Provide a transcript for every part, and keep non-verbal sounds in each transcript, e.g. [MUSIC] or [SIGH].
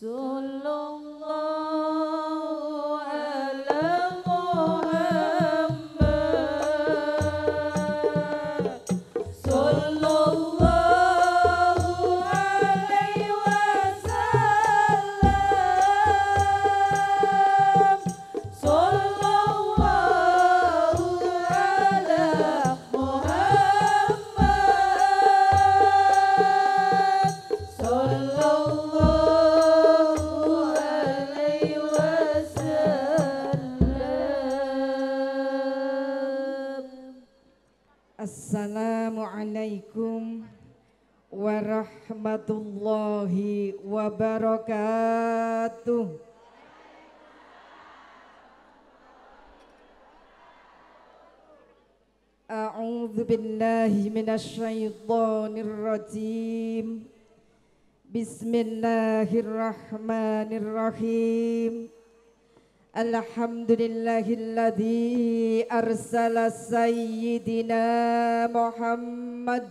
So long. بالله من الشيطان الرجيم بسم الله الرحمن الرحيم الحمد لله الذي أرسل سيدنا محمد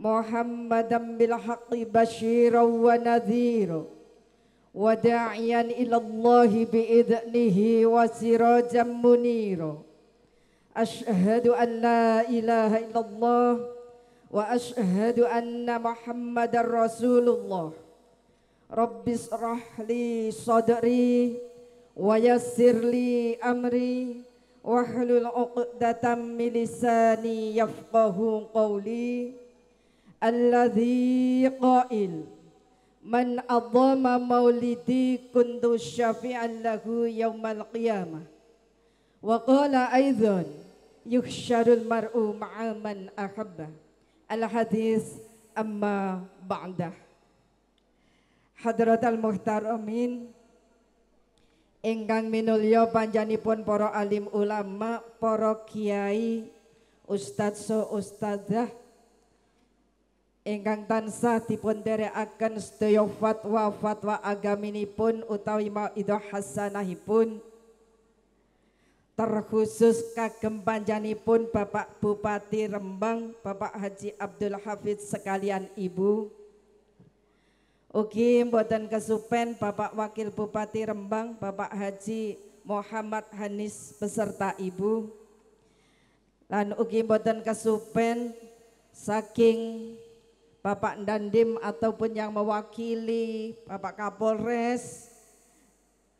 محمدا بالحق بشيرا ونذيرا وداعيا إلى الله بإذنه وسراجا منيرا أشهد أن لا إله إلا الله وأشهد أن محمد رسول الله رب اشرح لي صدري ويسر لي أمري واحلل عقدة من لساني يفقه قولي الذي قائل من أضام مولدي كنت شفيعا له يوم القيامة وقال أيضا yuhsyarul mar'u ma'aman ahabba al-hadis amma ba'dah Hadrat al-muhtaramin ingkang minulya panjanipun para alim ulama, para kiai, ustadz so ustadzah ingkang tansah dipun derekaken sedaya fatwa-fatwa agaminipun utawi maidhah hasanahipun terkhusus kagem pun Bapak Bupati Rembang, Bapak Haji Abdul Hafid sekalian Ibu. Ugi mboten kesupen Bapak Wakil Bupati Rembang, Bapak Haji Muhammad Hanis beserta Ibu. dan ugi mboten kesupen saking Bapak Dandim ataupun yang mewakili Bapak Kapolres,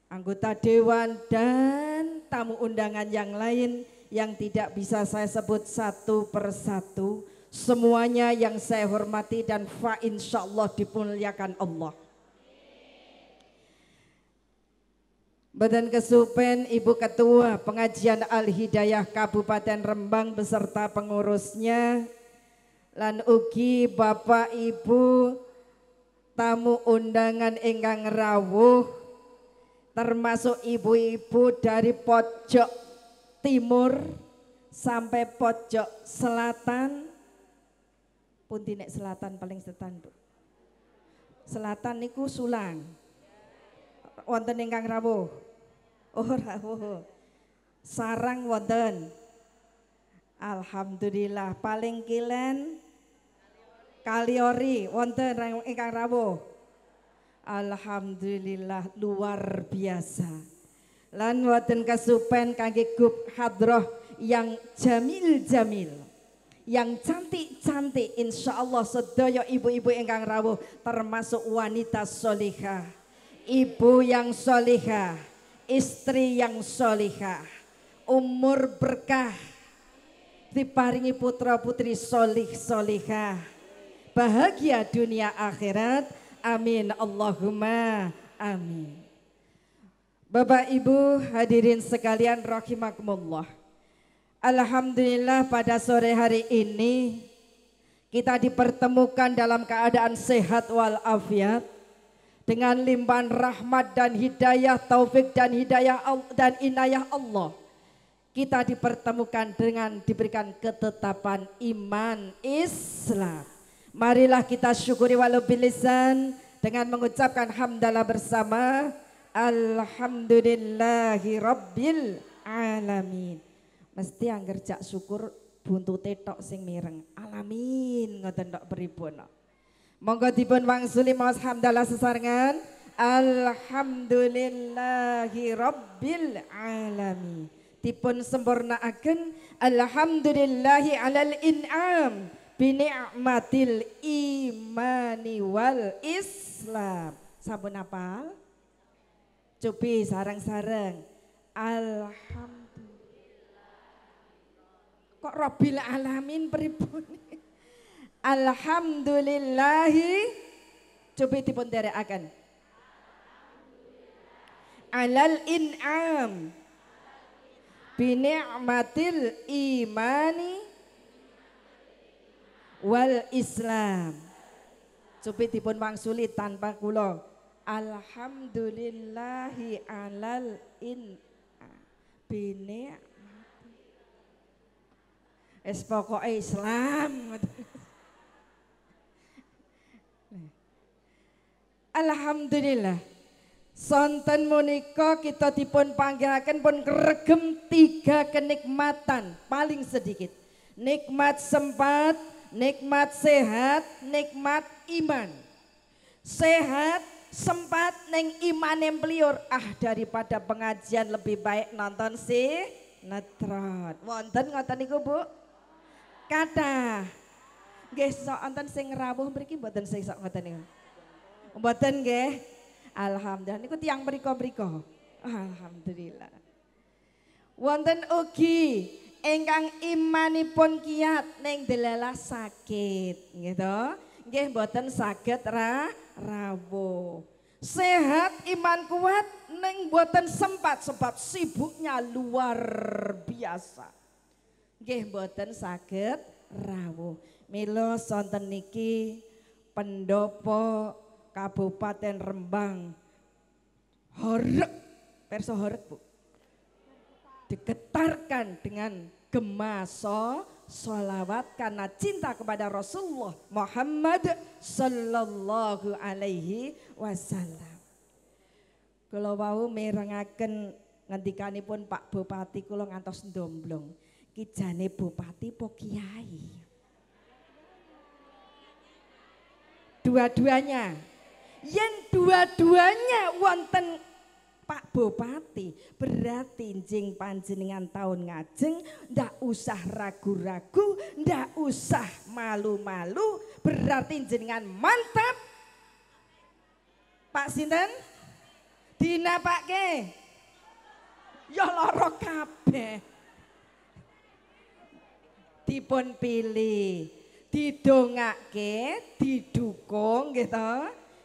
anggota Dewan dan tamu undangan yang lain yang tidak bisa saya sebut satu persatu. Semuanya yang saya hormati dan fa insya Allah dimuliakan Allah. Badan Kesupen Ibu Ketua Pengajian Al-Hidayah Kabupaten Rembang beserta pengurusnya lan ugi Bapak Ibu tamu undangan Enggang rawuh termasuk ibu-ibu dari pojok timur sampai pojok selatan pun tinek selatan paling setan bu selatan niku sulang wonten ingkang rawuh oh rawuh sarang wonten alhamdulillah paling kilen kaliori wonten ingkang rawuh Alhamdulillah luar biasa. Lan wonten kasupen kangge Gub hadroh yang jamil-jamil. Yang cantik-cantik insya Allah sedaya ibu-ibu yang kang rawuh termasuk wanita solihah. Ibu yang solihah, istri yang solihah, umur berkah, diparingi putra putri solih solihah, bahagia dunia akhirat, Amin. Allahumma amin. Bapak Ibu hadirin sekalian rahimakumullah. Alhamdulillah pada sore hari ini kita dipertemukan dalam keadaan sehat walafiat dengan limpahan rahmat dan hidayah taufik dan hidayah dan inayah Allah. Kita dipertemukan dengan diberikan ketetapan iman Islam. Marilah kita syukuri walau bilisan dengan mengucapkan hamdalah bersama Alhamdulillahi Rabbil Alamin. Mesti yang kerja syukur buntute tok sing mireng. Alamin ngoten tok pripun. Monggo dipun wangsuli maos hamdalah sesarengan. Alhamdulillahi Rabbil Alamin. Dipun sempurnaaken Alhamdulillahi alal in'am binikmatil imani wal islam sabun apal cupi sarang-sarang alhamdulillah kok robbil alamin pripun [LAUGHS] alhamdulillahi cupi dipun akan alal in'am binikmatil imani wal Islam. Supaya dipun wangsuli tanpa kula. Alhamdulillahi alal in bini es pokok Islam Alhamdulillah Sonten menika kita dipun panggilaken pun keregem tiga kenikmatan paling sedikit nikmat sempat nikmat sehat, nikmat iman. Sehat sempat neng iman yang beliur. Ah daripada pengajian lebih baik nonton si netron. Wonten ngoten niku Bu? Kata. Nggih sok wonten sing rawuh mriki buatan saya sok ngoten niku. Buatan nggih. Alhamdulillah niku tiang beriko beriko. Alhamdulillah. Wonten ugi ingkang imanipun kiat neng delalah sakit gitu nggih mboten saged ra rabu. sehat iman kuat neng buatan sempat sebab sibuknya luar biasa Gih buatan sakit, rabu. Milo sonten niki pendopo Kabupaten Rembang horek perso horek Bu diketarkan dengan gemaso solawat karena cinta kepada Rasulullah Muhammad Sallallahu Alaihi Wasallam. Kalau wau merengaken ngendikanipun Pak Bupati kula ngantos ndomblong. Kijane Bupati po Kiai. Dua-duanya. Yen dua-duanya wonten Pak Bupati berarti jing panjenengan tahun ngajeng ndak usah ragu-ragu ndak usah malu-malu berarti jenengan mantap Pak Sinten Dina Pak Ke ya loro kabeh dipun pilih didongake didukung gitu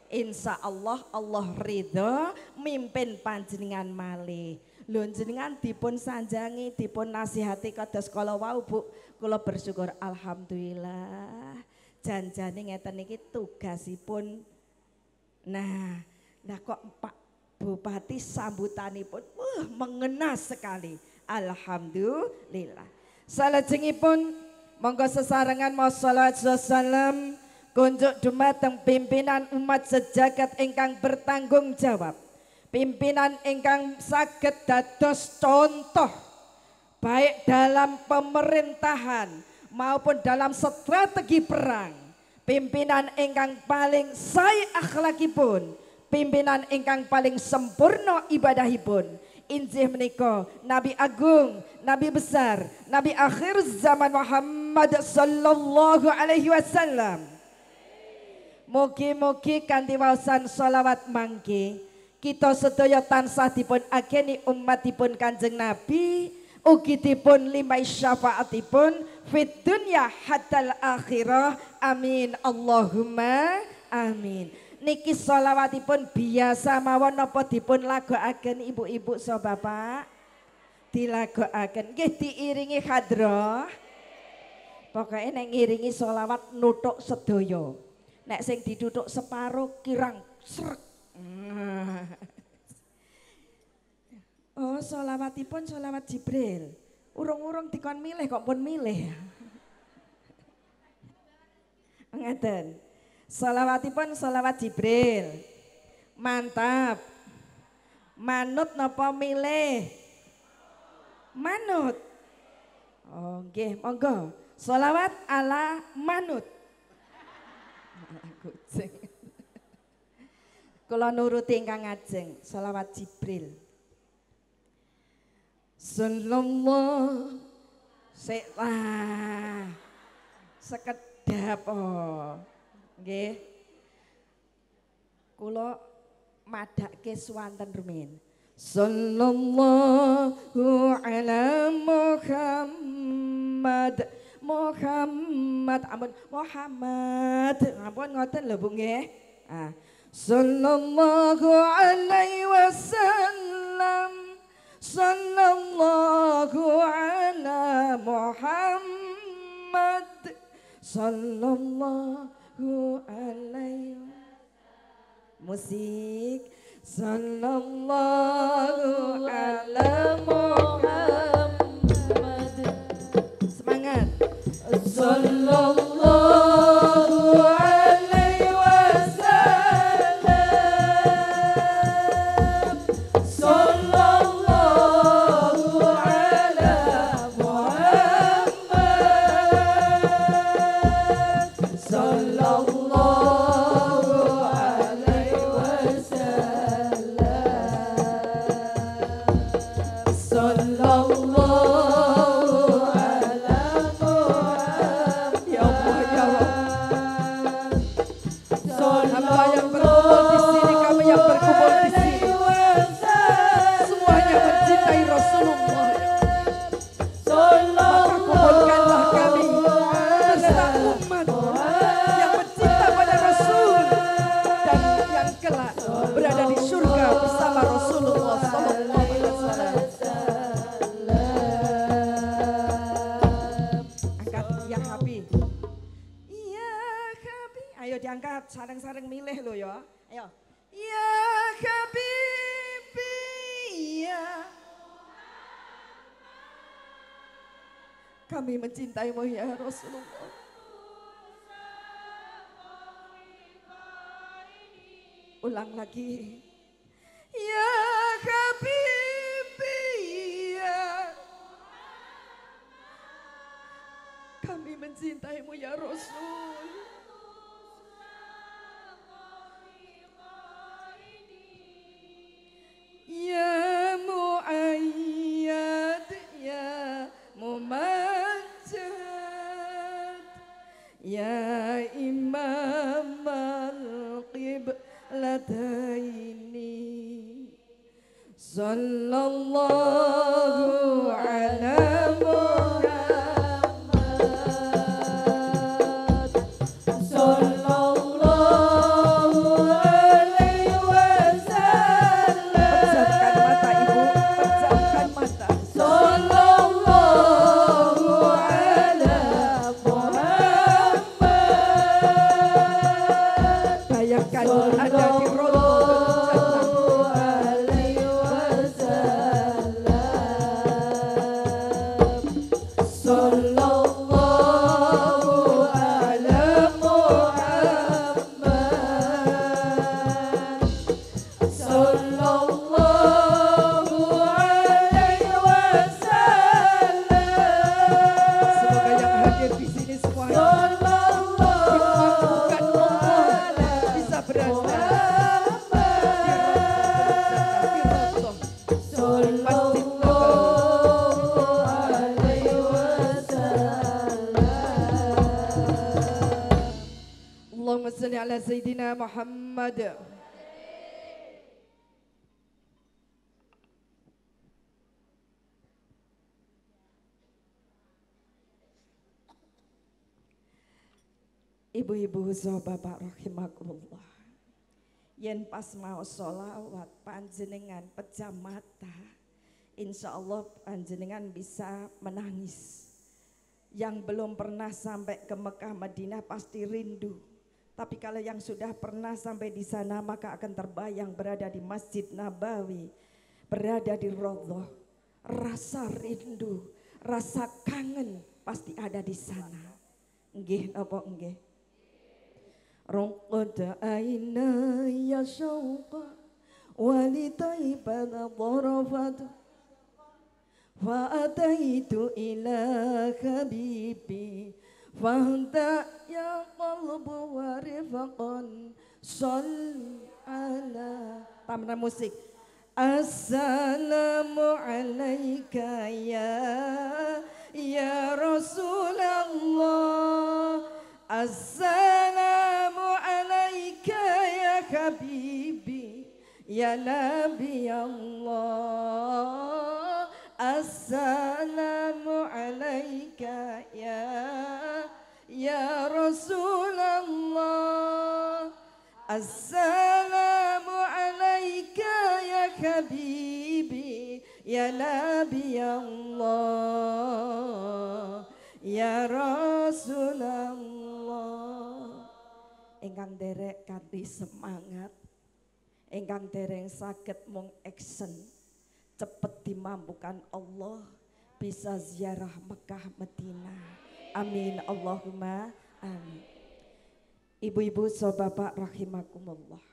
Insya Allah Allah ridho mimpin panjenengan malih. Lho jenengan dipun sanjangi, dipun nasihati kados kala wau Bu. Kula bersyukur alhamdulillah. Janjane ngeten niki tugasipun. Nah, nah kok Pak Bupati sambutanipun wah mengena sekali. Alhamdulillah. Salajengipun monggo sesarengan mau salawat salam kunjuk dumateng pimpinan umat sejagat ingkang bertanggung jawab pimpinan ingkang saged dados contoh baik dalam pemerintahan maupun dalam strategi perang pimpinan ingkang paling saya akhlakipun pimpinan ingkang paling sempurna ibadahipun injih meniko Nabi Agung, Nabi besar, Nabi akhir zaman Muhammad sallallahu alaihi wasallam. Mugi-mugi kanthi waosan sholawat mangke kita sedaya tansah dipun ageni umatipun Kanjeng Nabi ugi dipun limai syafaatipun fid dunya hatal akhirah amin Allahumma amin niki sholawatipun biasa mawon napa dipun lagokaken ibu-ibu so bapak dilagokaken nggih diiringi hadroh pokoknya neng iringi sholawat nutuk sedoyo Nek sing diduduk separuh kirang serk. [LAUGHS] Oh, solawatipun solawat Jibril. Urung-urung dikon milih kok pun milih. [LAUGHS] Ngeten. Solawatipun solawat Jibril. Mantap. Manut napa milih? Manut. Oh, nggih, monggo. Solawat ala manut. Gojeng. [LAUGHS] Kula nuruti ingkang ajeng selawat Jibril. Sallallahu sik Sekedap oh, Nggih. Kula madhakke swanten rumiyin. Sallallahu ala Muhammad. Muhammad Amun à, Muhammad ampun ngoten lho Bu nggih ah sallallahu alaihi wasallam sallallahu ala Muhammad sallallahu alaihi musik sallallahu ala Muhammad صلى الله mencintaimu ya Rasulullah. Ulang lagi. yen pas mau sholawat panjenengan pejam mata insya Allah panjenengan bisa menangis yang belum pernah sampai ke Mekah Madinah pasti rindu tapi kalau yang sudah pernah sampai di sana maka akan terbayang berada di Masjid Nabawi berada di Rodoh rasa rindu rasa kangen pasti ada di sana nggih apa nggih رقت عيناي شوقا ولطيبة ظرفت فأتيت إلى حبيبي فاهدأ يا قلب ورفقا صل على تمرة موسيقى السلام عليك يا يا رسول الله السلام عليك يا حبيبي يا نبي الله السلام عليك يا يا رسول الله السلام عليك يا حبيبي يا نبي الله يا رسول الله ingkang derek kanthi semangat ingkang dereng sakit mung action cepet dimampukan Allah bisa ziarah Mekah Medina amin Allahumma amin ibu-ibu so bapak rahimakumullah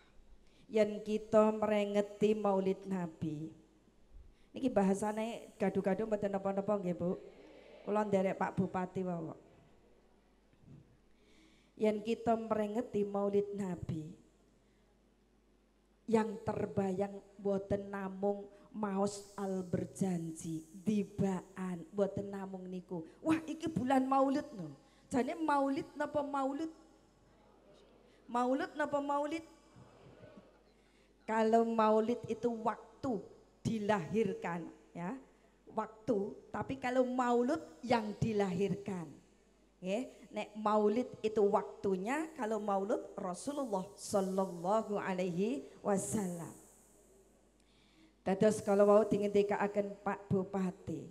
yang kita merengeti maulid nabi niki bahasanya gaduh-gaduh mboten napa-napa nggih Bu kulon derek Pak Bupati wawak yang kita merengeti maulid Nabi yang terbayang buatan namung maus al berjanji dibaan buatan namung niku wah iki bulan maulid no Jadi maulid napa maulid maulid napa maulid kalau maulid itu waktu dilahirkan ya waktu tapi kalau Maulid yang dilahirkan Ya, nek maulid itu waktunya kalau maulud Rasulullah sallallahu alaihi wasallam. Dados kalau mau ingin akan Pak Bupati.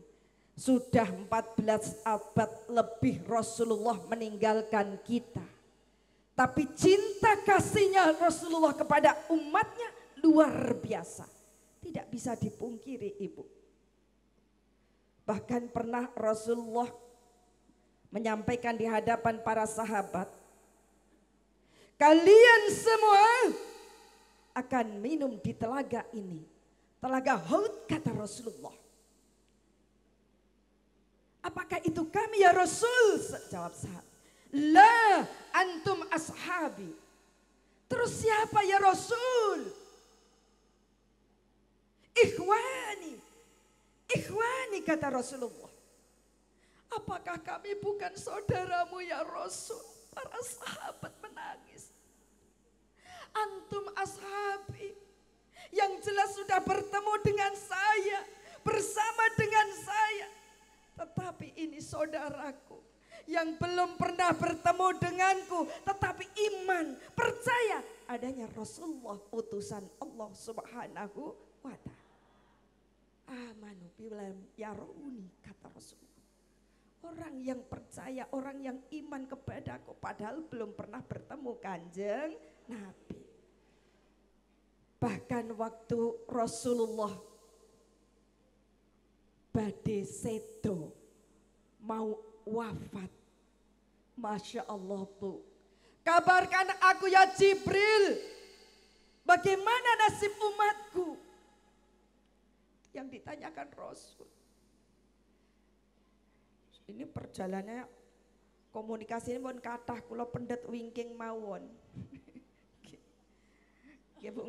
Sudah 14 abad lebih Rasulullah meninggalkan kita. Tapi cinta kasihnya Rasulullah kepada umatnya luar biasa. Tidak bisa dipungkiri ibu. Bahkan pernah Rasulullah menyampaikan di hadapan para sahabat, "Kalian semua akan minum di telaga ini, telaga Hud," kata Rasulullah. Apakah itu kami ya Rasul? Jawab sahabat. La antum ashabi. Terus siapa ya Rasul? Ikhwani. Ikhwani kata Rasulullah. Apakah kami bukan saudaramu ya Rasul? Para sahabat menangis. Antum ashabi yang jelas sudah bertemu dengan saya, bersama dengan saya. Tetapi ini saudaraku yang belum pernah bertemu denganku, tetapi iman, percaya adanya Rasulullah utusan Allah Subhanahu wa taala. Amanu bilam yaruni kata Rasul. Orang yang percaya, orang yang iman kepadaku padahal belum pernah bertemu kanjeng Nabi. Bahkan waktu Rasulullah Bade Sedo mau wafat. Masya Allah bu. Kabarkan aku ya Jibril. Bagaimana nasib umatku? Yang ditanyakan Rasul ini perjalanannya komunikasi ini pun kathah kalau pendet wingking mawon. ya [LAUGHS] Bu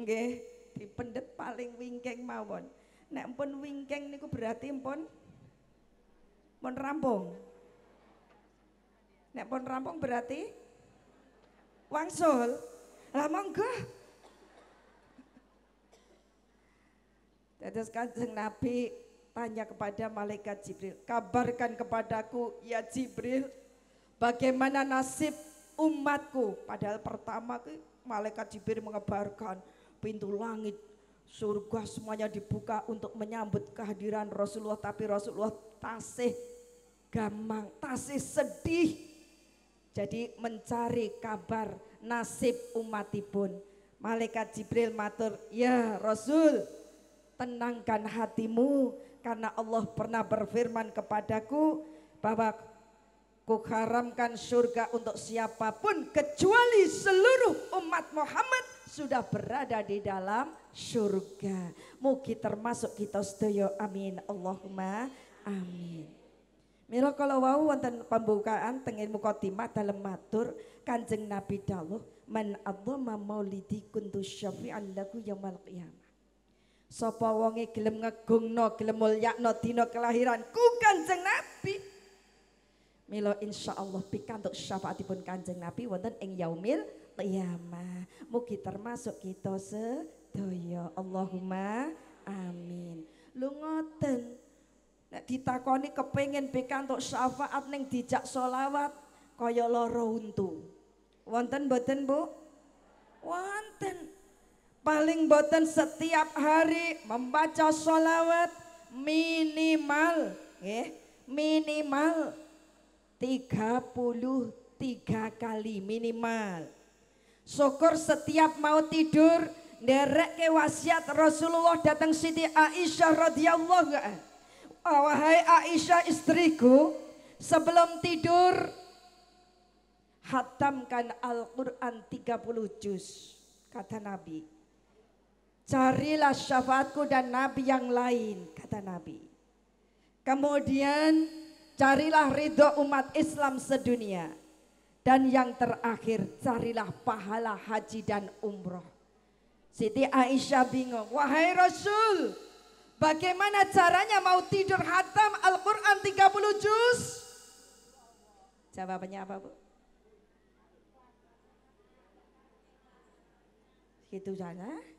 di pendet paling wingking mawon. Nek pun wingking niku berarti pun pun rampung. Nek pun rampung berarti wangsul. Lah monggo. Dados Kanjeng Nabi tanya kepada malaikat Jibril, kabarkan kepadaku ya Jibril, bagaimana nasib umatku. Padahal pertama malaikat Jibril mengabarkan pintu langit surga semuanya dibuka untuk menyambut kehadiran Rasulullah tapi Rasulullah tasih gamang, tasih sedih. Jadi mencari kabar nasib umat umatipun. Malaikat Jibril matur, "Ya Rasul, tenangkan hatimu, karena Allah pernah berfirman kepadaku bahwa kuharamkan surga untuk siapapun kecuali seluruh umat Muhammad sudah berada di dalam surga. Mugi termasuk kita sedaya. Amin. Allahumma amin. Mila kalau wau wonten pembukaan tengen mukotimah dalam matur Kanjeng Nabi dawuh man adzama maulidi kuntu syafi'an lagu yaumil qiyamah. Sapa wonge gelem ngegungno, gelem mulyakno dina kelahiranku Kanjeng Nabi. Mila insyaallah pikantuk syafaatipun Kanjeng Nabi wonten ing yaumil qiyamah. Mugi termasuk kita sedaya. Allahumma amin. Lu ngoten. Nek ditakoni kepengin pikantuk syafaat ning dijak solawat kaya loro untu. Wonten mboten, Bu? Wonten paling boten setiap hari membaca sholawat minimal eh, minimal 33 kali minimal syukur setiap mau tidur derek ke wasiat Rasulullah datang Siti Aisyah radhiyallahu oh, wahai Aisyah istriku sebelum tidur hatamkan Al-Quran 30 juz kata Nabi Carilah syafaatku dan nabi yang lain, kata nabi. Kemudian carilah ridho umat Islam sedunia. Dan yang terakhir carilah pahala haji dan umroh. Siti Aisyah bingung, wahai Rasul, bagaimana caranya mau tidur hatam Al-Quran 30 juz? Jawabannya apa Bu? Gitu jangan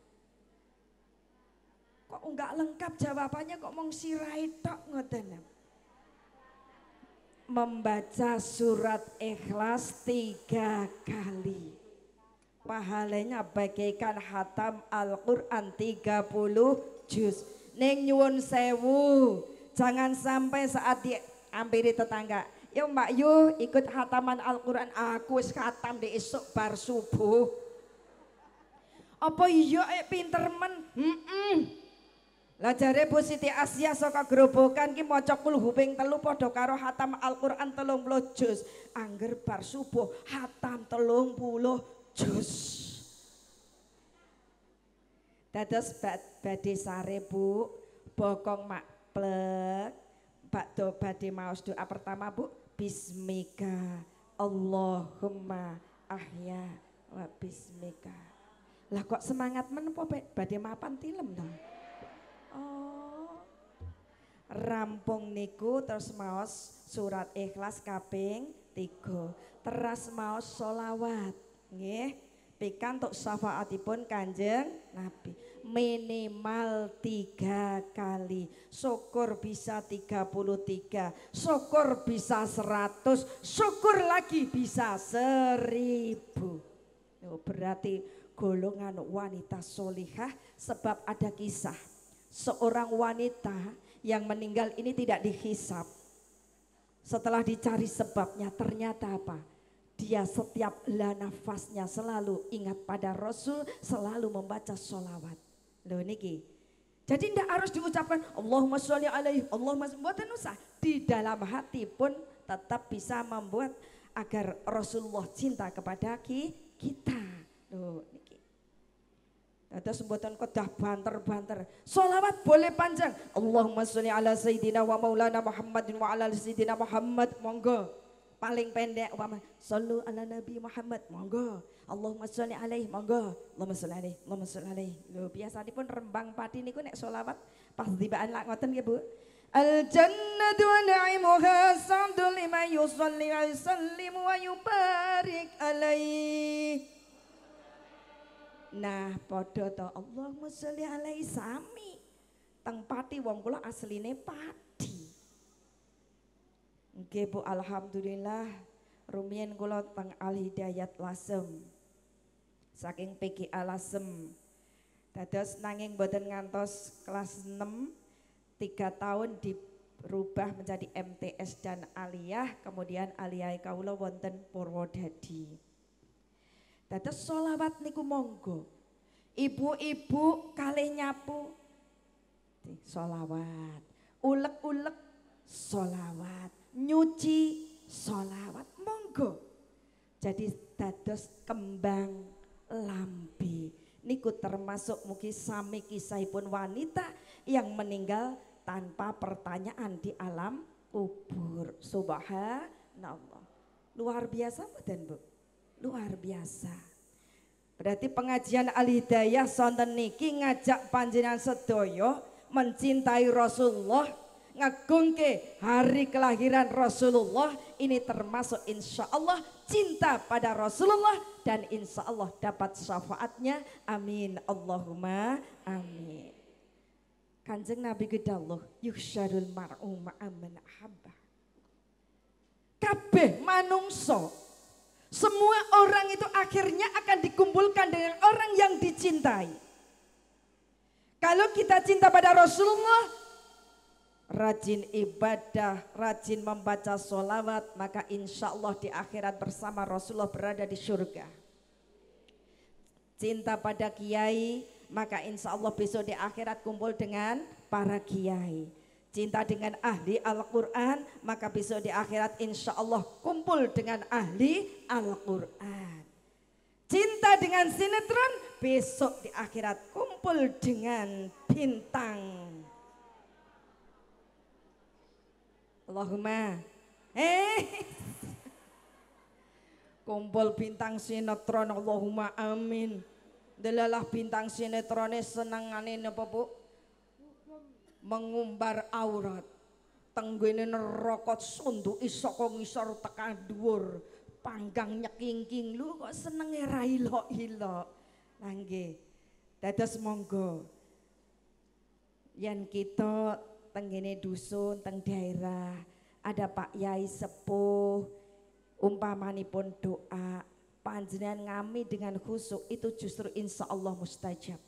kok enggak lengkap jawabannya kok mong sirai tok ngoten. Membaca surat ikhlas tiga kali. Pahalanya bagaikan hatam Al-Quran 30 juz. Neng nyuwun sewu. Jangan sampai saat diampiri tetangga. Ya Mbak Yu ikut hataman Al-Quran. Aku khatam di esok bar subuh. Apa iya eh, pinter men? Mm -mm. Lah jare Bu Siti Asia saka gerobokan, ki maca cokul ping telu padha karo hatam Al-Qur'an 30 juz. Angger bar subuh hatam 30 juz. Dados bad badhe sare Bu, bokong mak plek. Bakdo badhe maos doa pertama Bu, bismika Allahumma ahya wa bismika. Lah kok semangat men apa badhe mapan tilem to? Oh. Rampung niku terus maos surat ikhlas kaping tiga. terus maos solawat. Pikan untuk syafaatipun kanjeng Nabi minimal tiga kali syukur bisa tiga puluh tiga syukur bisa seratus syukur lagi bisa seribu oh, berarti golongan wanita solihah sebab ada kisah seorang wanita yang meninggal ini tidak dihisap. Setelah dicari sebabnya ternyata apa? Dia setiap lah nafasnya selalu ingat pada Rasul, selalu membaca sholawat. Loh niki. Jadi tidak harus diucapkan Allahumma sholli alaihi, Allahumma buat nusa Di dalam hati pun tetap bisa membuat agar Rasulullah cinta kepada kita. Loh, Dados kau kedah banter-banter. Solawat boleh panjang. Allahumma sholli ala sayyidina wa maulana Muhammadin wa ala sayyidina Muhammad. Monggo. Paling pendek sallu ala nabi Muhammad. Monggo. Allahumma sholli alaihi. Monggo. Allahumma sholli alaih. Allahumma sholli biasa Lho pun rembang pati kau nek solawat pas tibaan lak ngoten ya Bu. Al jannatu wa na'imuha sa'du lima yusalli wa yusallimu wa yubarik alaihi. Nah, padha to Allah sholli alaih sami. Teng pati wong kula asline padi. Nggih Bu, alhamdulillah rumiyin kula teng Al Hidayat Lasem. Saking PGA alasem. Dados nanging boten ngantos kelas 6 tiga tahun dirubah menjadi MTS dan aliyah kemudian aliyah kaula wonten Purwodadi. Dados solawat niku monggo. Ibu-ibu kali nyapu solawat. Ulek-ulek solawat. Nyuci solawat monggo. Jadi dados kembang lampi, Niku termasuk mungkin sami kisahipun wanita yang meninggal tanpa pertanyaan di alam kubur. Subhanallah. Luar biasa dan Bu luar biasa. Berarti pengajian Al-Hidayah sonten niki ngajak panjenengan sedoyo mencintai Rasulullah, ngagungke hari kelahiran Rasulullah ini termasuk insya Allah cinta pada Rasulullah dan insya Allah dapat syafaatnya. Amin. Allahumma amin. Kanjeng Nabi Gedalloh yuhsyarul mar'u amin ahabbah. Kabeh manungso semua orang itu akhirnya akan dikumpulkan dengan orang yang dicintai. Kalau kita cinta pada Rasulullah, rajin ibadah, rajin membaca sholawat, maka insya Allah di akhirat bersama Rasulullah berada di surga. Cinta pada kiai, maka insya Allah besok di akhirat kumpul dengan para kiai cinta dengan ahli Al-Quran, maka besok di akhirat insya Allah kumpul dengan ahli Al-Quran. Cinta dengan sinetron, besok di akhirat kumpul dengan bintang. Allahumma, eh, kumpul bintang sinetron, Allahumma amin. Delalah bintang sinetronnya senengane napa bu? mengumbar aurat tenggene neraka suntuk isoko ngisor tekan dhuwur panggang nyekingking lu kok senenge ra ilo-ilo nangge dados monggo yen kita tenggene dusun teng daerah ada Pak Yai sepuh umpamanipun doa panjenengan ngami dengan khusuk itu justru insya Allah mustajab.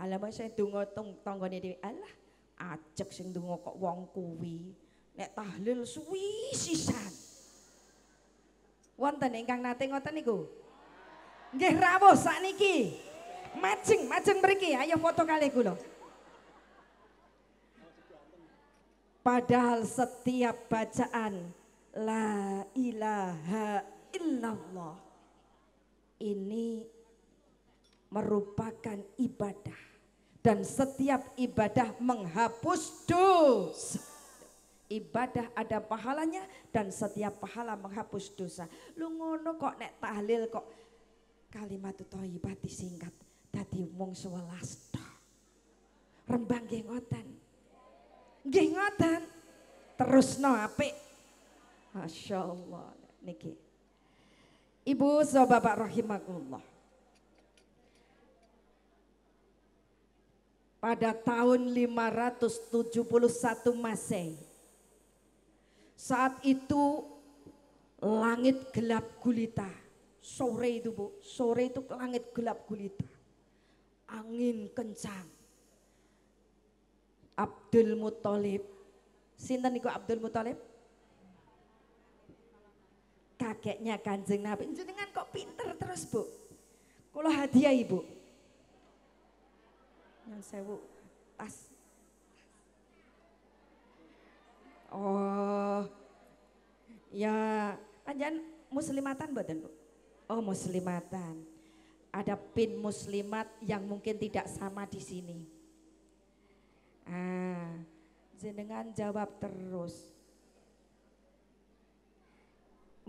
Alamak saya tunggu tong tonggone dhewe Allah ajak sing dungo kok wong kuwi nek tahlil suwi sisan wonten ingkang nate ngoten niku nggih rawuh sakniki macing macing mriki ayo foto kali kula padahal setiap bacaan la ilaha illallah ini merupakan ibadah dan setiap ibadah menghapus dosa. Ibadah ada pahalanya dan setiap pahala menghapus dosa. Lu ngono kok nek tahlil kok kalimat thayyibah disingkat dadi mung 11 tok. Rembang nggih ngoten. Nggih ngoten. Terusno apik. Masya Allah. Niki. Ibu so bapak rahimakumullah. pada tahun 571 Masehi. Saat itu langit gelap gulita. Sore itu Bu, sore itu langit gelap gulita. Angin kencang. Abdul Muthalib. Sinten niku Abdul Muthalib? Kakeknya Kanjeng Nabi. Jenengan kok pinter terus, Bu? Kalau hadiah Ibu Nyun sewu. Pas. Oh. Ya, panjang muslimatan mboten, Bu? Oh, muslimatan. Ada pin muslimat yang mungkin tidak sama di sini. Ah, jenengan jawab terus.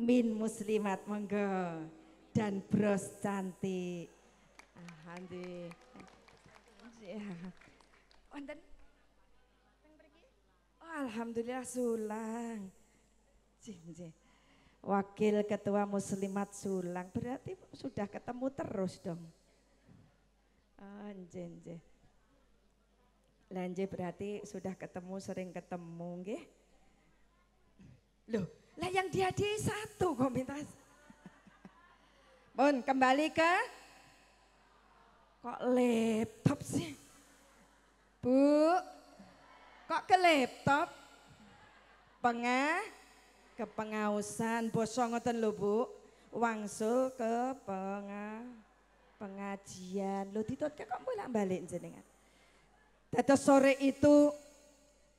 Min muslimat monggo dan bros cantik. Alhamdulillah. Iya. Wonten? Oh, alhamdulillah Sulang. Jih, Wakil Ketua Muslimat Sulang. Berarti sudah ketemu terus dong. Anjen, oh, Lanjut berarti sudah ketemu, sering ketemu, nggih. Loh, lah yang dia di satu komunitas. Pun kembali ke Kok laptop sih? Bu, kok ke laptop? Pengah ke pengausan, bosong ngoten lho Bu. Wangsul ke pengah, pengajian. ditut ke kok bolak balik jenengan. Dados sore itu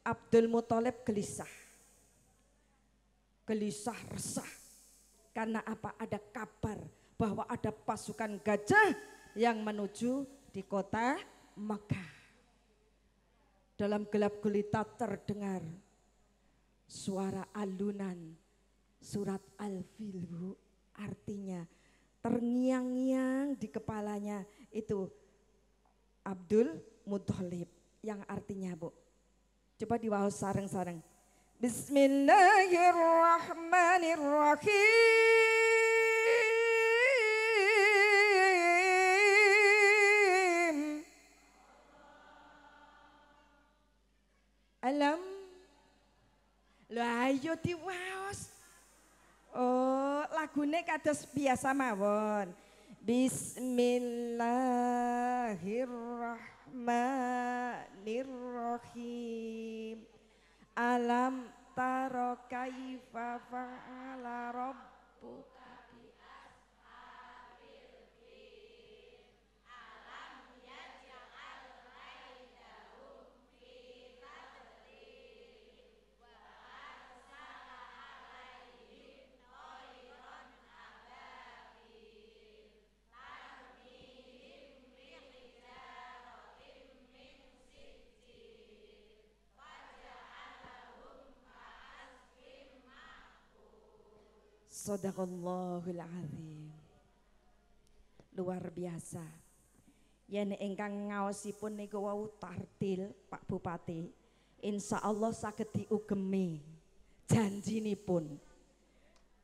Abdul Muthalib gelisah. Gelisah resah. Karena apa? Ada kabar bahwa ada pasukan gajah yang menuju di kota Mekah. Dalam gelap gulita terdengar suara alunan surat Al-Filhu artinya terngiang-ngiang di kepalanya itu Abdul Muthalib yang artinya Bu. Coba diwaos sareng-sareng. Bismillahirrahmanirrahim. Alam? Lah ayo diwaos. Oh, lagune kados biasa mawon. Bismillahirrahmanirrahim. Alam taro kaifa fa'ala rabbuka Sadaqallahul azim. Luar biasa. Yen ingkang ngaosipun niku wau tartil Pak Bupati. Insya Allah saged diugemi janjinipun.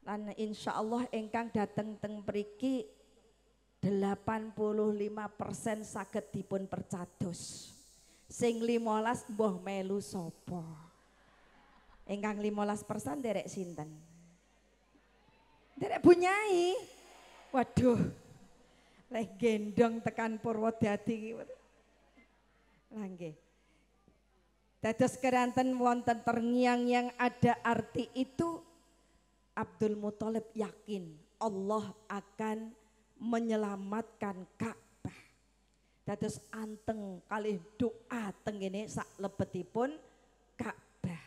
Lan insya Allah engkang dateng teng periki 85% saged dipun percatus. Sing limolas boh melu Engkang limolas persen derek sinten? Derek bunyai. Waduh. Leh gendong tekan Purwodadi. Langge. Dados keranten wonten terngiang yang ada arti itu Abdul Muthalib yakin Allah akan menyelamatkan Ka'bah. Dados anteng kali doa ini sak lebetipun Ka'bah.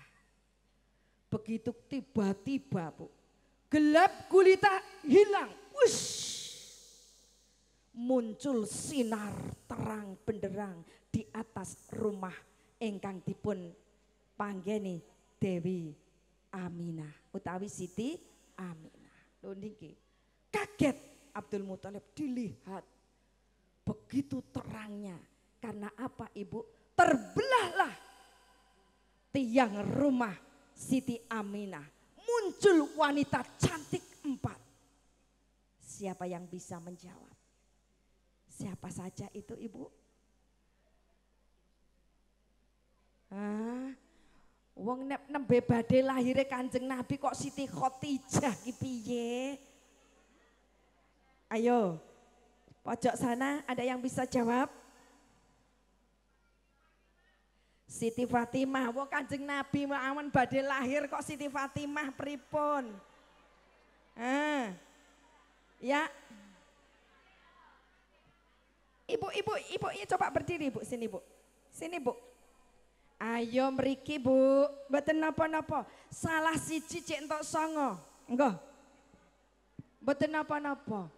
Begitu tiba-tiba, Bu. Gelap gulita hilang. Wush. Muncul sinar terang benderang di atas rumah engkang dipun panggeni Dewi Aminah utawi Siti Aminah. Lho niki kaget Abdul Muthalib dilihat begitu terangnya karena apa Ibu? Terbelahlah tiang rumah Siti Aminah muncul wanita cantik empat. Siapa yang bisa menjawab? Siapa saja itu ibu? Ah, wong nep nembe badhe lahire Kanjeng Nabi kok Siti Khadijah kipiye? Ayo. Pojok sana ada yang bisa jawab? Siti Fatimah, wo kanjeng Nabi Muhammad badhe lahir kok Siti Fatimah pripun? Eh, Ya. Ibu, ibu, ibu, ya coba berdiri bu, sini bu, sini bu. Ayo meriki bu, beten napa-napa, salah siji cek entok songo, enggak. Beten napa-napa,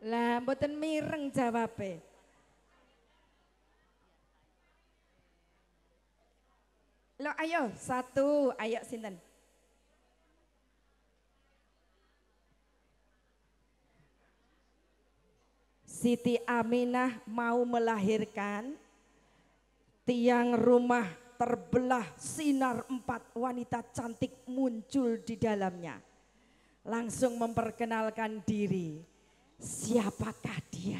lah beten mireng jawabe. Lo ayo satu, ayo sinten. Siti Aminah mau melahirkan tiang rumah terbelah sinar empat wanita cantik muncul di dalamnya. Langsung memperkenalkan diri. Siapakah dia?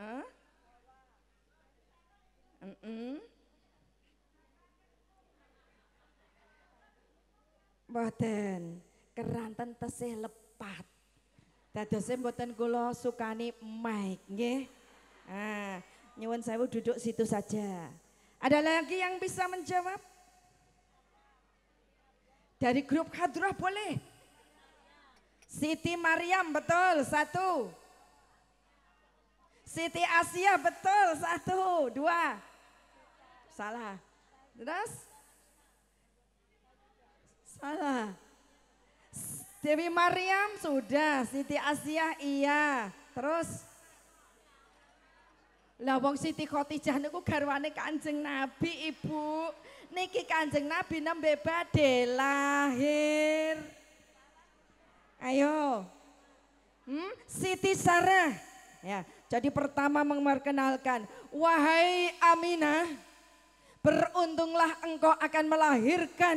Hah? Mm -mm. Boten, keranten tesih lepat. Dadose mboten kula sukani mic nggih. Ah, nyuwun sewu duduk situ saja. Ada lagi yang bisa menjawab? Dari grup Hadrah boleh. Siti Mariam betul satu. Siti Asia betul satu, dua. Salah. Terus? Salah. Dewi Maryam sudah, Siti Asia iya. Terus lawang Siti Khotijah niku garwane Kanjeng Nabi, Ibu. Niki Kanjeng Nabi nembe badhe lahir. Ayo. Hmm? Siti Sarah. Ya, jadi pertama memperkenalkan, wahai Aminah, beruntunglah engkau akan melahirkan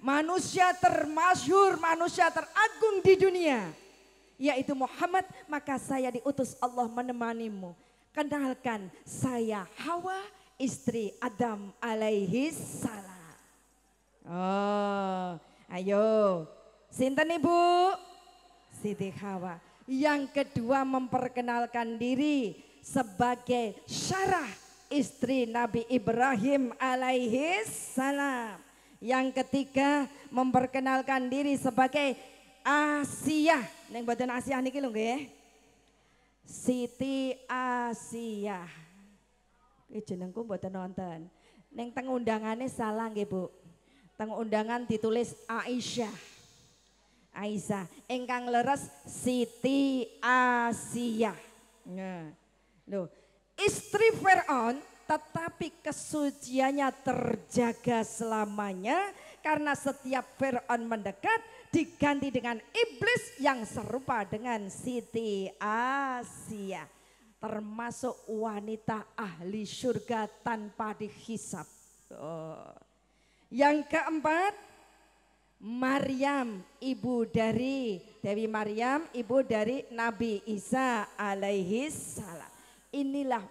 manusia termasyhur, manusia teragung di dunia, yaitu Muhammad, maka saya diutus Allah menemanimu. Kenalkan, saya Hawa, istri Adam alaihi salam. Oh, ayo. Sinten Ibu? Siti Hawa yang kedua memperkenalkan diri sebagai syarah istri Nabi Ibrahim alaihi salam. Yang ketiga memperkenalkan diri sebagai Asia. Neng buatan Asiyah niki lho nggih. Siti Asia. Ki jenengku mboten nonton. Neng teng undangane salah nggih, Bu. Teng undangan ditulis Aisyah. Aisyah engkang leres Siti Asia Nah. istri Firaun tetapi kesuciannya terjaga selamanya karena setiap Fir'aun mendekat diganti dengan iblis yang serupa dengan Siti Asia termasuk wanita ahli surga tanpa dihisap. Oh. Yang keempat, Maryam ibu dari Dewi Maryam ibu dari Nabi Isa alaihi salam. Inilah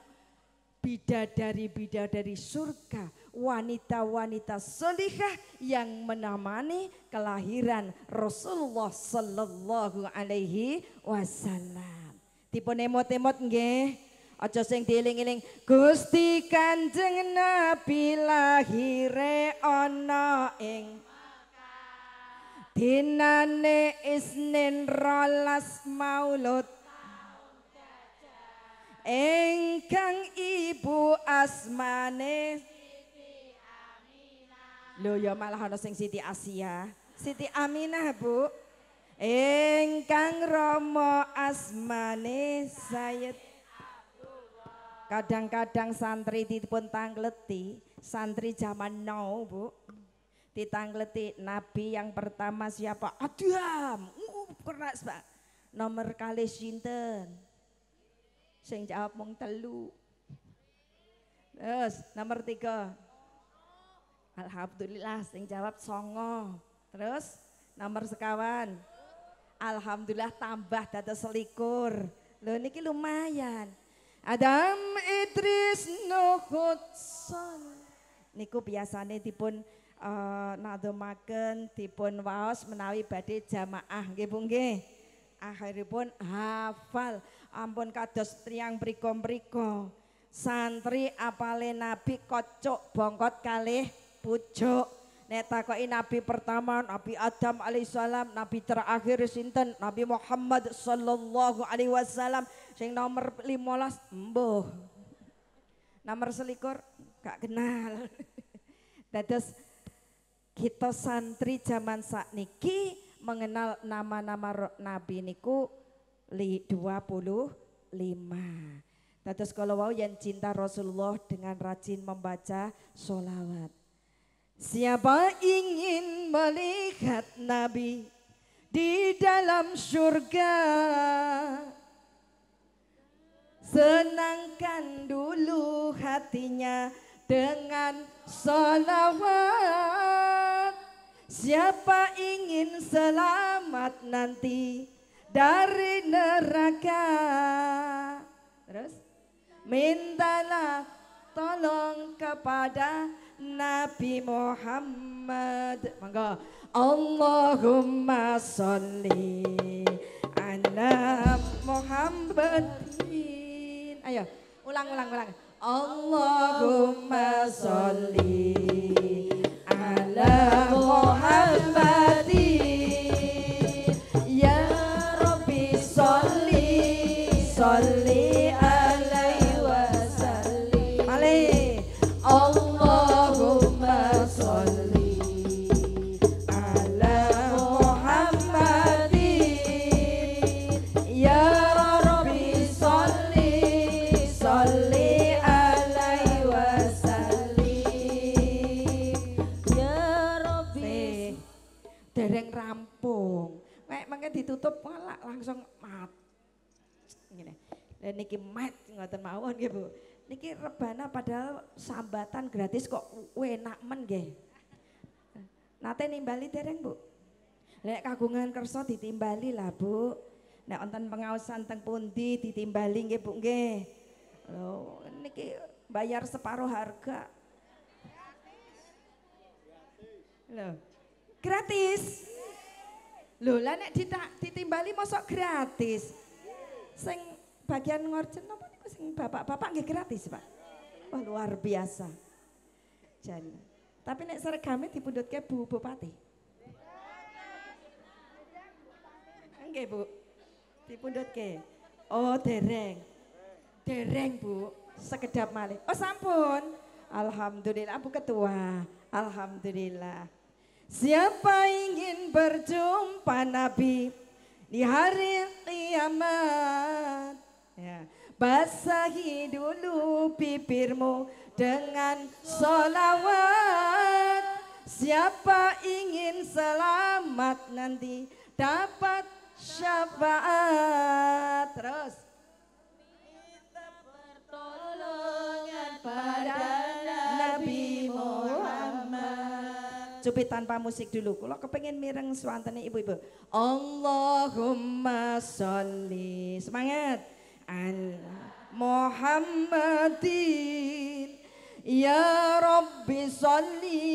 bidadari-bidadari surga, wanita-wanita solihah yang menemani kelahiran Rasulullah sallallahu alaihi wasallam. Tipe nemot-nemot nggih. Aja sing dieling-eling Gusti Kanjeng Nabi lahire ana ing dinane isnin rolas maulud engkang ibu asmane Lho ya malah ana sing Siti Asia. Siti Aminah, Bu. Engkang Romo asmane Sayyid Kadang-kadang santri dipun tangleti, santri zaman now, Bu ditangleti nabi yang pertama siapa Adam uh, keras pak nomor kali sinten sing jawab mung telu terus nomor tiga Alhamdulillah sing jawab songo terus nomor sekawan Alhamdulillah tambah data selikur lo niki lumayan Adam Idris Nuhud Niku biasanya dipun uh, eh, makan, dipun waos menawi badhe jamaah nggih Bu nggih. Akhiripun hafal ampun kados triang mriku-mriku. Santri apale nabi kocok bongkot kalih pucuk. Nek takoki nabi pertama Nabi Adam alaihissalam, nabi terakhir sinten Nabi Muhammad sallallahu alaihi wasallam sing nomor 15 mbuh. Nomor selikur gak kenal. [LAUGHS] Dados kita santri zaman saat Niki mengenal nama-nama nabi niku 25 Tatus kalau wau yang cinta Rasulullah dengan rajin membaca solawat. Siapa ingin melihat Nabi di dalam surga? Senangkan dulu hatinya dengan solawat Siapa ingin selamat nanti dari neraka Terus Mintalah tolong kepada Nabi Muhammad Mangga, Allahumma salli ala Muhammadin Ayo ulang ulang ulang Allahumma salli ala Muhammad ditutup malah langsung mat. Ngene. Lah niki mat ngoten mawon nggih Bu. Niki rebana padahal sambatan gratis kok enak men nggih. Nate nimbali dereng Bu. Lek kagungan kerso ditimbali lah Bu. Nek wonten pengaosan teng pundi ditimbali nggih Bu nggih. Lho niki bayar separuh harga. Loh, gratis. Lho, lah nek ditimbali mosok gratis. Sing bagian ngorjen napa niku sing bapak-bapak nggih gratis, Pak. Wah, luar biasa. Jan. Tapi nek seragame dipundutke Bu Bupati. Nggih, Bu. Dipundutke. Oh, dereng. Dereng, Bu. Sekedap malih. Oh, sampun. Alhamdulillah, Bu Ketua. Alhamdulillah. Siapa yang ingin berjumpa Nabi di hari kiamat. Ya. Basahi dulu bibirmu dengan solawat. Siapa ingin selamat nanti dapat syafaat. Terus. Coba tanpa musik dulu. Kalau kepengen mireng suantene ibu-ibu. Allahumma sholli. Semangat. Al Muhammadin Ya Rabbi sholli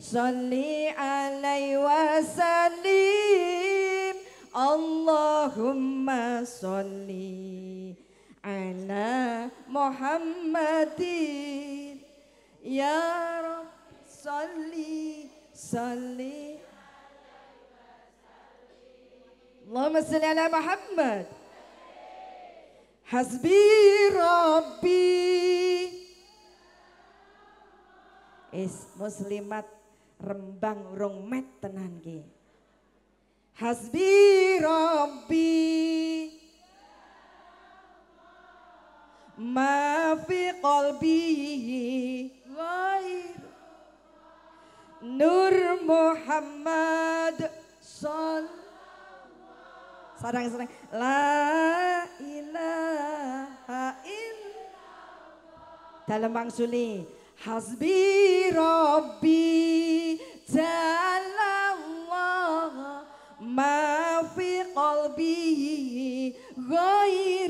sholli alaihi wasallim Allahumma sholli ala Muhammadin Ya Rabbi sholli صلي اللهم صل على محمد حسبي ربي Is muslimat Rembang rong met tenan ki. Hasbi Rabbi Ma fi qalbi Nur Muhammad Sol Sarang sarang La ilaha illallah Dalam mangsuli Hasbi Rabbi Jalallah Ma fi qalbi Ghoi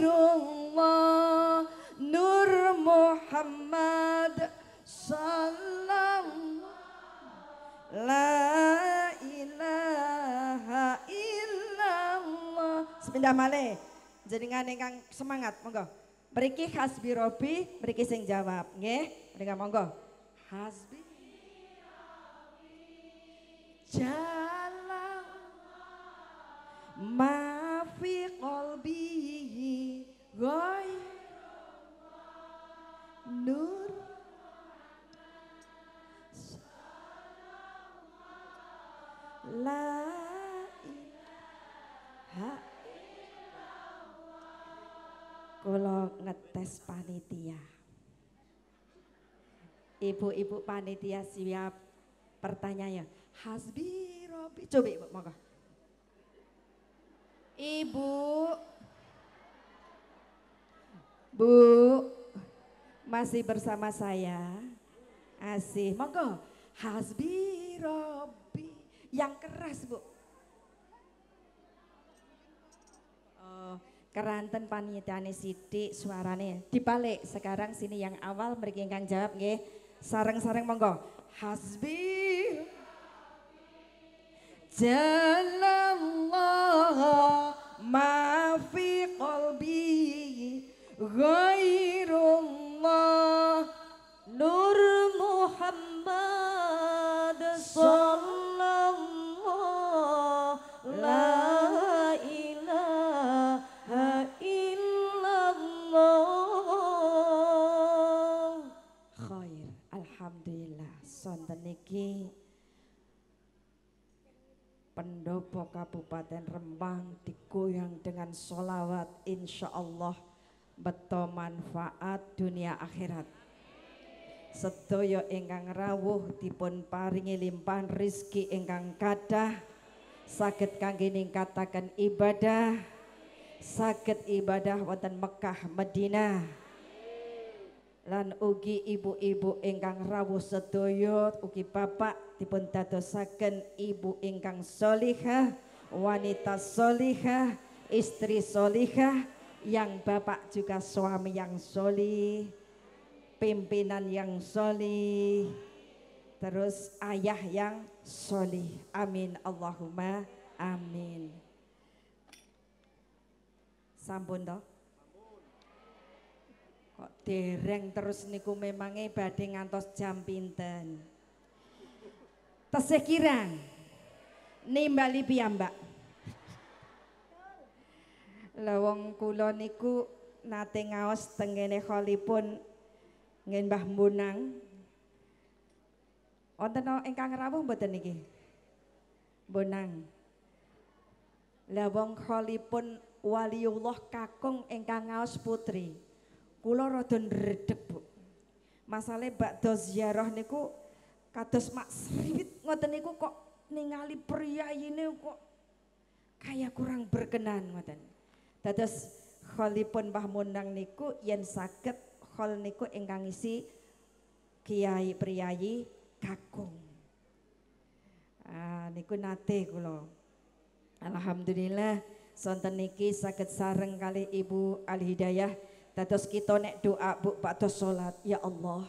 jadi Jenengan ingkang semangat monggo. Mriki hasbi robi, mriki sing jawab nggih. Mriki monggo. Hasbi Jalan Mafi kolbi Goy Nur Salam Kula ngetes panitia. Ibu-ibu panitia siap pertanyaannya. Hasbi Robi. Coba Ibu monggo. Ibu Bu masih bersama saya. Asih. Monggo. Hasbi Robi. Yang keras, Bu. Oh keranten panitiane sidik suarane dibalik sekarang sini yang awal mriki jawab nggih sarang-sarang monggo hasbi jalallah ma qalbi ghoi Kabupaten Rembang digoyang dengan sholawat insya Allah beto manfaat dunia akhirat sedoyo ingkang rawuh dipun paringi limpahan rizki ingkang kadah sakit kangge katakan ibadah sakit ibadah wonten Mekah Medina. lan ugi ibu-ibu ingkang rawuh sedoyo ugi bapak dipun dadosaken ibu ingkang solihah wanita solihah, istri solihah, yang bapak juga suami yang solih, pimpinan yang solih, terus ayah yang solih. Amin. Allahumma amin. Sampun toh? Kok dereng terus niku memangnya badhe ngantos jam pinten. Tesih kirang nimbali piyambak. Lah wong kula niku nate ngaos tengene kholipun ngen Mbah Munang. Wonten ingkang rawuh mboten niki? Bonang. Lah wong kholipun waliullah kakung ingkang ngaos putri. Kula rada ndredeg, Bu. Masale bakdo ziarah niku kados mak [LAUGHS] ngoten niku kok ningali ini kok kayak kurang berkenan ngoten. Dados kholipun Mbah Mundang niku yen saged khol niku ingkang isi kiai priayi kakung. Ah, niku nate kula. Alhamdulillah sonten niki saged sareng kali Ibu Al Hidayah dados kita nek doa Bu pak patos salat ya Allah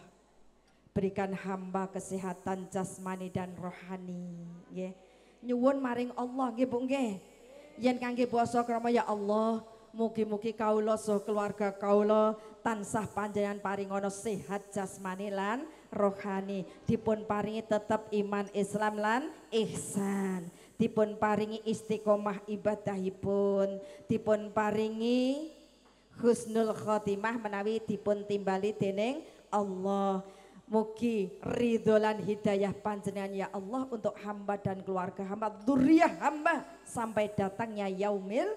berikan hamba kesehatan jasmani dan rohani nggih nyuwun maring Allah nggih Bu nggih yen kangge puasa krama ya Allah mugi-mugi kaula so keluarga kaula tansah panjenengan paringono sehat jasmani lan rohani dipun paringi tetap iman Islam lan ihsan dipun paringi istiqomah ibadahipun dipun paringi husnul khotimah menawi dipun timbali dening Allah Mugi ridholan hidayah panjenengan ya Allah untuk hamba dan keluarga hamba, duriah hamba sampai datangnya yaumil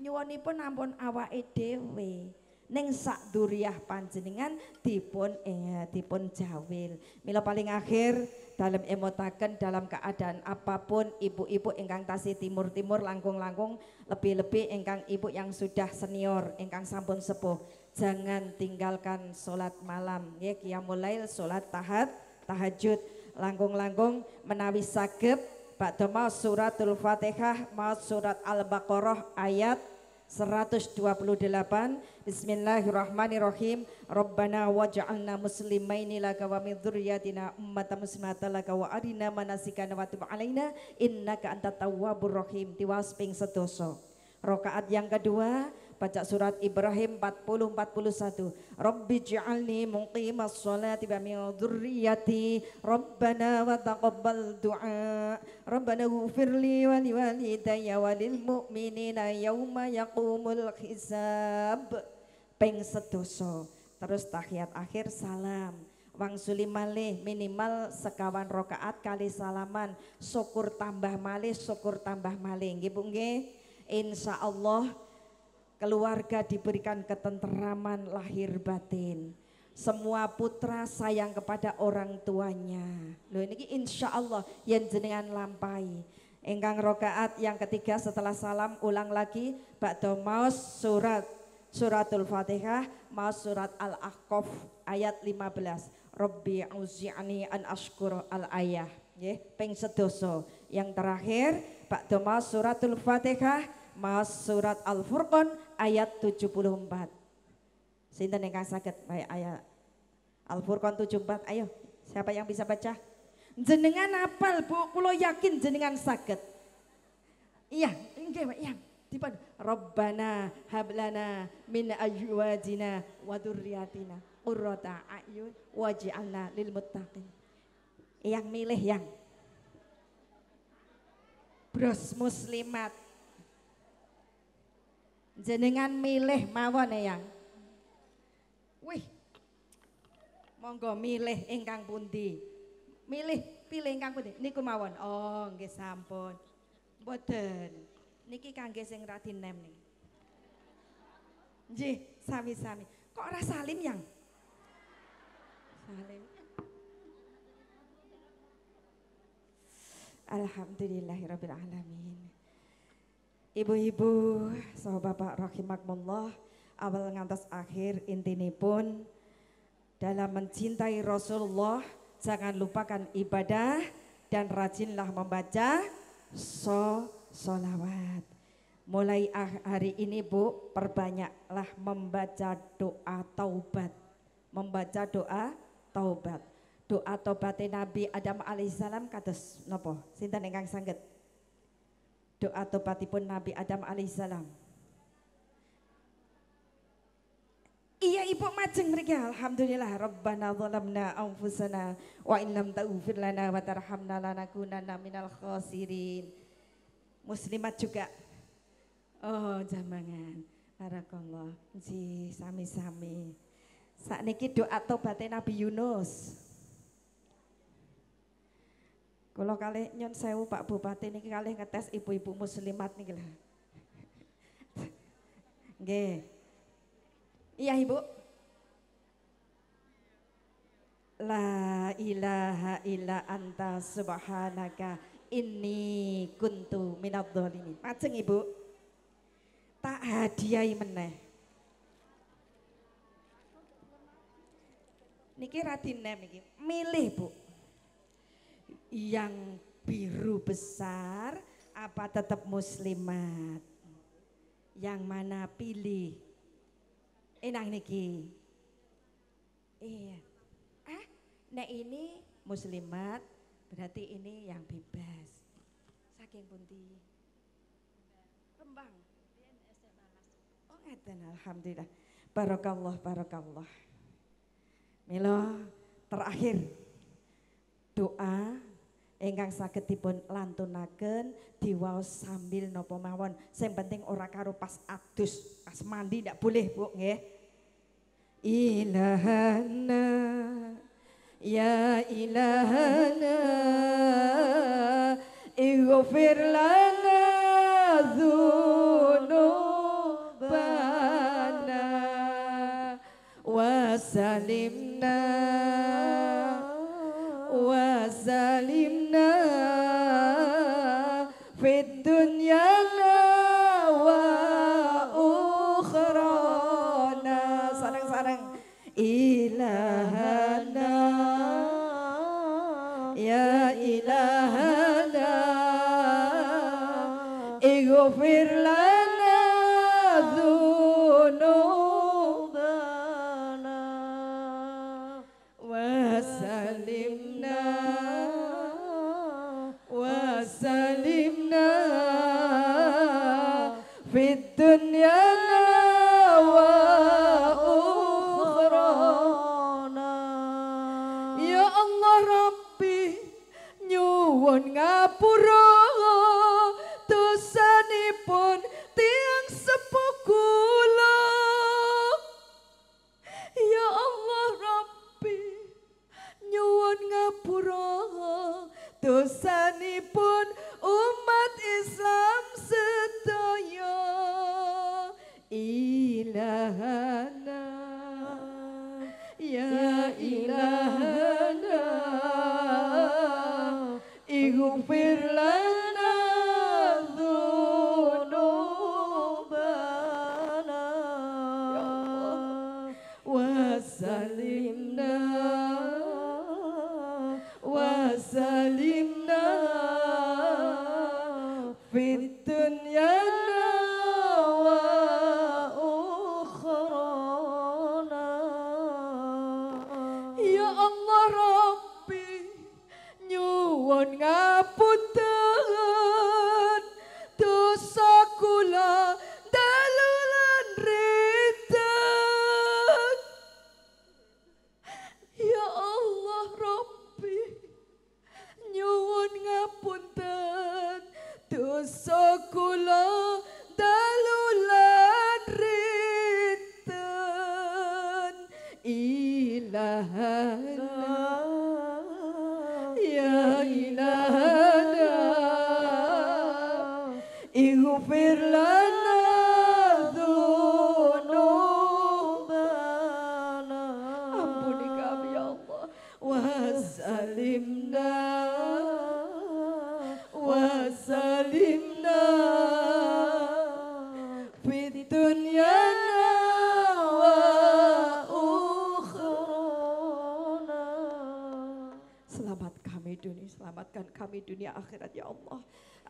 nyuwani pun ampun awake dewe Neng sak duriah panjenengan dipun eh, dipun jawil. Mila paling akhir dalam emotaken dalam keadaan apapun ibu-ibu engkang tasih timur-timur langkung-langkung lebih-lebih engkang ibu yang sudah senior engkang sampun sepuh jangan tinggalkan sholat malam ya qiyamul lail sholat tahat tahajud langkung-langkung menawi sakit Pak mau suratul fatihah mau surat al-baqarah ayat 128 Bismillahirrahmanirrahim Rabbana waj'alna muslimaini laka wa min dzurriyyatina ummatan muslimatan laka wa arina manasikana wa tub alaina innaka antat tawwabur rahim tiwas ping sedoso Rokaat yang kedua baca surat Ibrahim 40 41 Rabbi ja'alni muqimas salati wa min dzurriyyati Rabbana wa taqabbal du'a Rabbana ighfirli wa liwalidayya wa lil mu'minina yauma yaqumul hisab peng sedoso terus tahiyat akhir salam wangsuli malih minimal sekawan rokaat kali salaman syukur tambah malih syukur tambah malih nggih Bu nggih insyaallah keluarga diberikan ketenteraman lahir batin. Semua putra sayang kepada orang tuanya. lo ini insya Allah yang jenengan lampai. Engkang rokaat yang ketiga setelah salam ulang lagi. pak maus surat. Suratul Fatihah maus surat Al-Ahqaf ayat 15. Rabbi auzi'ani an ashkur al-ayah. ya peng sedoso. Yang terakhir pak maus suratul Fatihah mas surat Al-Furqan ayat 74. Sinten ingkang saged baik ayat Al-Furqan 74. Ayo, siapa yang bisa baca? Jenengan apal, Bu? Kulo yakin jenengan saged. Iya, nggih, Iya. Dipan Rabbana hablana min ajwajina wa dzurriyyatina qurrata a'yun waj'alna lil muttaqin. Yang milih yang Bros muslimat jenengan milih mawon eyang. Wih. Monggo milih ingkang pundi? Milih pilih ingkang pundi? Niku mawon. Oh, nggih sampun. Mboten. Niki kangge sing ra dinem nih. Nggih, sami-sami. Kok ora salim yang? Salim. Alhamdulillahirabbil alamin. Ibu-ibu, sahabat Bapak rahimakumullah, awal ngantos akhir pun dalam mencintai Rasulullah, jangan lupakan ibadah dan rajinlah membaca so solawat. Mulai ah, hari ini Bu, perbanyaklah membaca doa taubat. Membaca doa taubat. Doa taubat Nabi Adam alaihissalam kata nopo? sinta ingkang sangget? doa tobatipun Nabi Adam alaihissalam. Iya ibu majeng mereka Alhamdulillah Rabbana zalamna anfusana Wa in lam ta'ufir lana wa tarhamna lanakunana minal khasirin Muslimat juga Oh jamangan Barakallah Ji sami-sami Saat ini doa tobatnya Nabi Yunus kalau kali nyon sewu Pak Bupati ini kali ngetes ibu-ibu muslimat nih, lah. Nggih. Iya Ibu. La ilaha illa anta subhanaka inni kuntu minadzalimin. Paceng Ibu. Tak hadiahi meneh. Niki radinem iki. Milih, Bu yang biru besar apa tetap muslimat? Yang mana pilih? Enak niki. Iya. Ah, nah ini muslimat berarti ini yang bebas. Saking pundi? Rembang. Oh ngaten alhamdulillah. Barakallah barakallah. Milo terakhir doa ingkang saged dipun lantunaken diwau sambil nopo mawon. Sing penting ora karo pas adus, pas mandi ndak boleh, Bu, nggih. Ilahana ya ilahana ighfir lana zulubana wa We're. akhirat ya Allah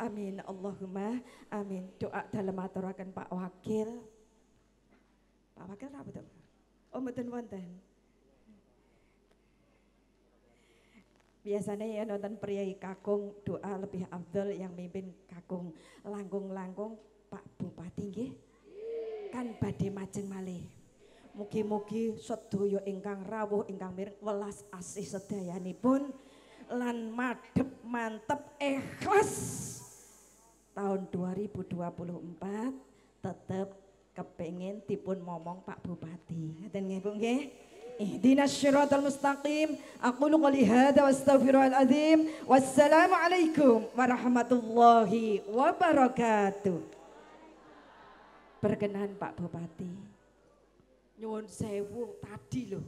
amin Allahumma amin doa dalam aturakan Pak Wakil Pak Wakil apa tuh? Oh mboten wonten biasanya ya nonton pria kakung doa lebih abdul yang mimpin kakung langkung-langkung Pak Bupati nggih kan badhe majeng malih mugi-mugi sedaya ingkang rawuh ingkang mir welas asih sedayanipun lan madep mantep ikhlas tahun 2024 tetap kepengen dipun momong Pak Bupati ngeten nggih Bu nggih اهدنا الصراط mustaqim. أقول قولي هذا وأستغفر azim Wassalamualaikum warahmatullahi wabarakatuh. الله Pak Bupati Nyuwun sewu tadi loh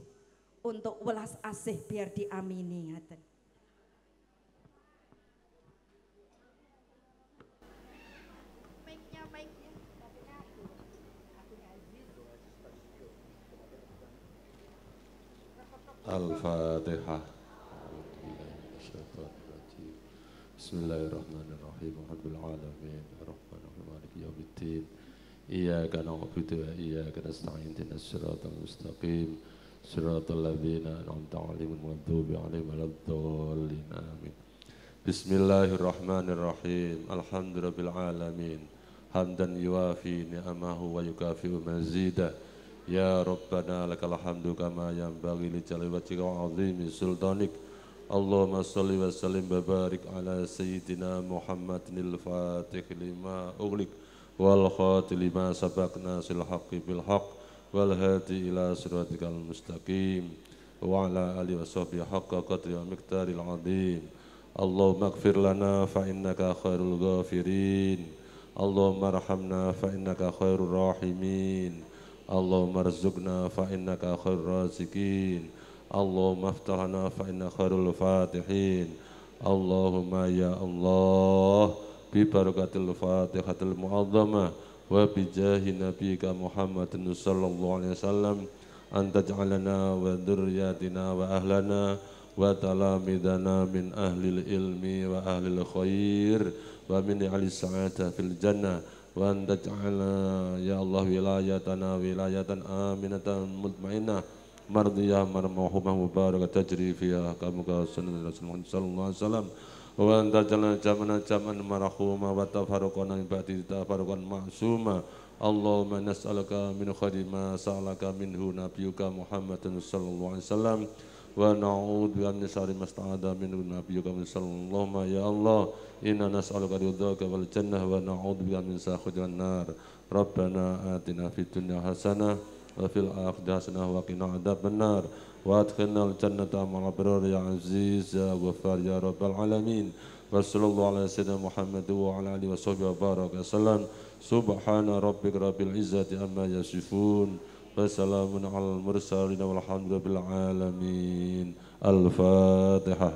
Untuk welas asih biar diamini ngaten. الفاتحة بسم الله الرحمن الرحيم رب العالمين ربنا مالك يوم الدين إياك نعبد وإياك نستعين اهدنا الصراط المستقيم صراط الذين أنعمت عليهم المغضوب عليهم ولا الضالين آمين بسم الله الرحمن الرحيم الحمد لله العالمين حمدا يوافي نعمه ويكافئ مزيده Ya Rabbana lakal hamdu kama yang bagi li jalil wajika sultanik Allahumma salli wa sallim wa barik ala Sayyidina Muhammadin al-Fatih lima uglik wal khati lima sabakna silhaqi bilhaq wal hati ila suratika al-mustaqim wa ala ali wa sahbihi haqqa qadri wa miktari al Allahumma gfir lana fa innaka khairul ghafirin Allahumma rahamna fa innaka khairul rahimin Allahumma rizukna fa inna ka khairul razikin Allahumma aftahna fa inna khairul fatihin Allahumma ya Allah bi barakatil fatihatil mu'azzama wa bi jahi nabika Muhammadin sallallahu alaihi salam anta ja'alana wa dzurriyyatina wa ahlana wa talamidana min ahlil ilmi wa ahlil khoir wa min ahli sa'ata fil jannah Wan ta caila ya Allah wila ya tana wila ya tana a minata mutmaina mardiyah mar mahu bangubara kata cerifia kamuka senenlas mohansalam wansalam. Wan ta cala camanan camanan marahuma wata farokana impati ta farokan mansuma. Allah manas alaka minuhadima salaka minuhu napiyuka mohamad nasalul wansalam. Wan naud wani salimas tada minuhu napiyuka ya Allah. إنا نسألك رضاك والجنة ونعوذ بك من سخط النار ربنا آتنا في الدنيا حسنة وفي الآخرة حسنة وقنا عذاب النار وادخلنا الجنة مع الأبرار يا عزيز يا غفار يا رب العالمين وصلى الله على سيدنا محمد وعلى آله وصحبه وبارك وسلم سبحان ربك رب العزة أما يصفون وسلام على المرسلين والحمد لله رب العالمين الفاتحة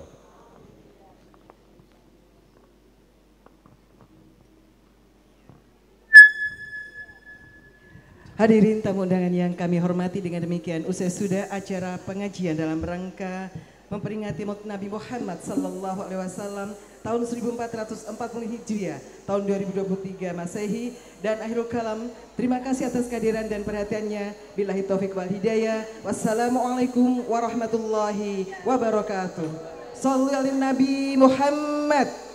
Hadirin tamu undangan yang kami hormati dengan demikian usai sudah acara pengajian dalam rangka memperingati maut Nabi Muhammad sallallahu alaihi wasallam tahun 1440 Hijriah, tahun 2023 Masehi dan akhirul kalam. Terima kasih atas kehadiran dan perhatiannya. bila taufik wal hidayah. Wassalamualaikum warahmatullahi wabarakatuh. Sallallahu alaihi Nabi Muhammad.